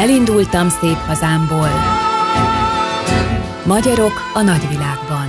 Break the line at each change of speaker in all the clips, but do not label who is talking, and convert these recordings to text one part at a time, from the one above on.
Elindultam szép hazámból. Magyarok a nagyvilágban.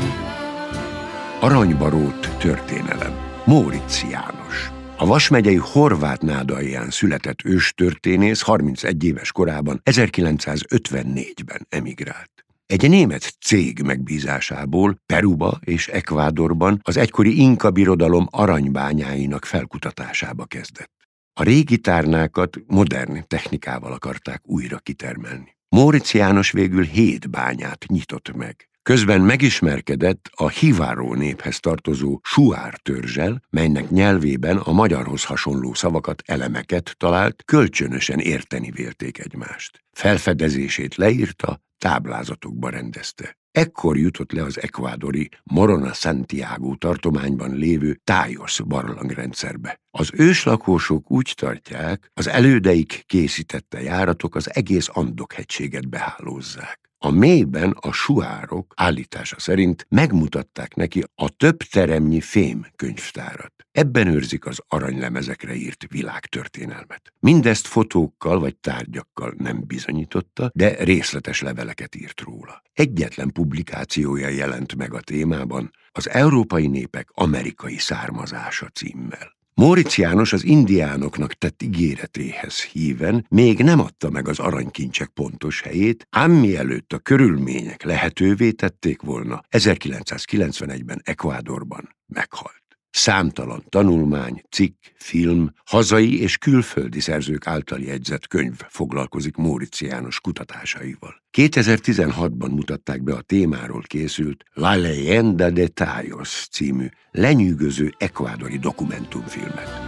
Aranybarót történelem. Móricz János. A Vasmegyei Horvát nádalján született őstörténész 31 éves korában 1954-ben emigrált. Egy német cég megbízásából Peruba és Ekvádorban az egykori Inka birodalom aranybányáinak felkutatásába kezdett. A régi tárnákat modern technikával akarták újra kitermelni. Móricz János végül hét bányát nyitott meg. Közben megismerkedett a hiváró néphez tartozó suár törzsel, melynek nyelvében a magyarhoz hasonló szavakat, elemeket talált, kölcsönösen érteni vélték egymást. Felfedezését leírta, táblázatokba rendezte. Ekkor jutott le az ekvádori Morona Santiago tartományban lévő tájos barlangrendszerbe. Az őslakosok úgy tartják, az elődeik készítette járatok az egész Andok-hegységet behálózzák. A mélyben a suárok állítása szerint megmutatták neki a több teremnyi fém könyvtárat. Ebben őrzik az aranylemezekre írt világtörténelmet. Mindezt fotókkal vagy tárgyakkal nem bizonyította, de részletes leveleket írt róla. Egyetlen publikációja jelent meg a témában, az Európai Népek Amerikai Származása címmel. Móricz János az indiánoknak tett ígéretéhez híven még nem adta meg az aranykincsek pontos helyét, ám mielőtt a körülmények lehetővé tették volna, 1991-ben Ekvádorban meghalt. Számtalan tanulmány, cikk, film, hazai és külföldi szerzők által jegyzett könyv foglalkozik Móricz János kutatásaival. 2016-ban mutatták be a témáról készült La Leyenda de Tayos című lenyűgöző ekvádori dokumentumfilmet.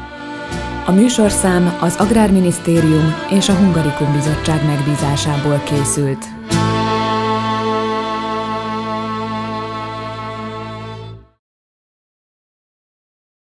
A műsorszám az Agrárminisztérium és a Hungarikum Bizottság megbízásából készült.